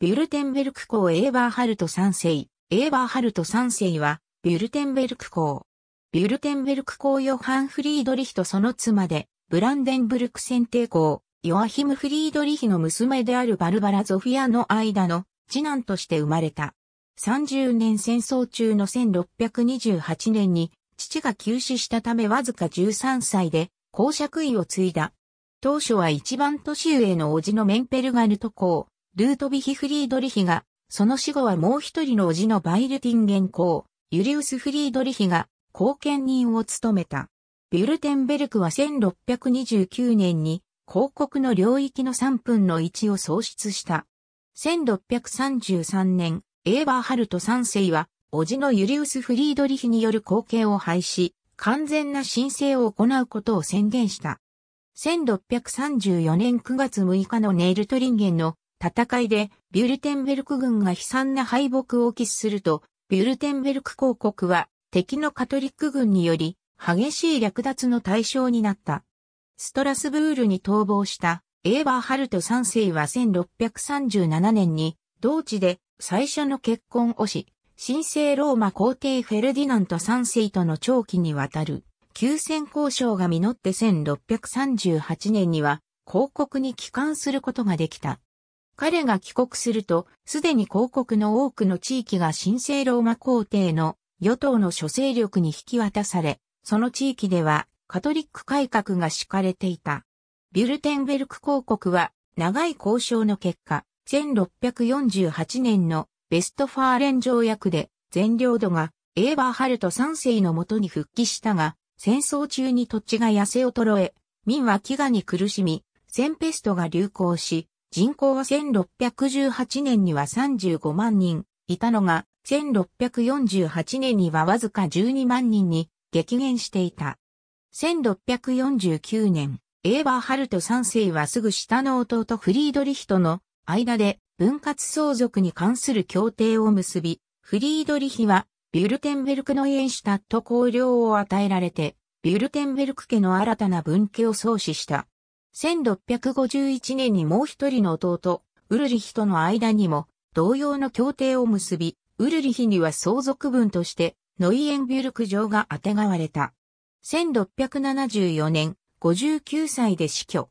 ビュルテンベルク公エーバーハルト3世、エーバーハルト3世は、ビュルテンベルク公。ビュルテンベルク公ヨハン・フリードリヒとその妻で、ブランデンブルク選定公、ヨアヒム・フリードリヒの娘であるバルバラ・ゾフィアの間の次男として生まれた。30年戦争中の1628年に、父が急死したためわずか13歳で、公爵位を継いだ。当初は一番年上の叔父のメンペルガルト公、ルートビヒ・フリードリヒが、その死後はもう一人の叔父のバイルティン元公、ユリウス・フリードリヒが、後見人を務めた。ビュルテンベルクは1629年に、広告の領域の3分の1を創出した。1633年、エーバーハルト3世は、叔父のユリウス・フリードリヒによる後継を廃止、完全な申請を行うことを宣言した。1634年9月6日のネイルトリンゲンの戦いでビュルテンベルク軍が悲惨な敗北を喫すると、ビュルテンベルク公国は敵のカトリック軍により激しい略奪の対象になった。ストラスブールに逃亡したエーバーハルト3世は1637年に同地で最初の結婚をし、神聖ローマ皇帝フェルディナント3世との長期にわたる休戦交渉が実って1638年には広告に帰還することができた。彼が帰国すると、すでに広告の多くの地域が神聖ローマ皇帝の与党の諸勢力に引き渡され、その地域ではカトリック改革が敷かれていた。ビュルテンベルク広告は長い交渉の結果、1648年のベストファーレン条約で全領土がエーバーハルト3世のもとに復帰したが、戦争中に土地が痩せ衰え、民は飢餓に苦しみ、センペストが流行し、人口は1618年には35万人いたのが、1648年にはわずか12万人に激減していた。1649年、エーバーハルト3世はすぐ下の弟フリードリヒとの間で分割相続に関する協定を結び、フリードリヒはビュルテンベルクのエンシュタット公領を与えられて、ビュルテンベルク家の新たな分家を創始した。1651年にもう一人の弟、ウルリヒとの間にも同様の協定を結び、ウルリヒには相続分としてノイエンビュルク城が当てがわれた。1674年、59歳で死去。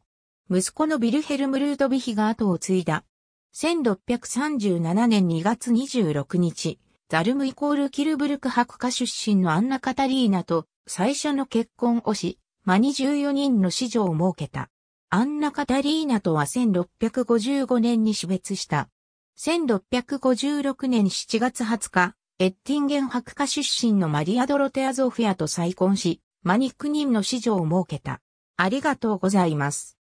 息子のビルヘルム・ルートビヒが後を継いだ。1637年2月26日、ザルムイコールキルブルク博家出身のアンナ・カタリーナと最初の結婚をし、間に14人の子女を設けた。アンナ・カタリーナとは1655年に死別した。1656年7月20日、エッティンゲン博家出身のマリア・ドロテア・ゾフィアと再婚し、マニック人の子女を設けた。ありがとうございます。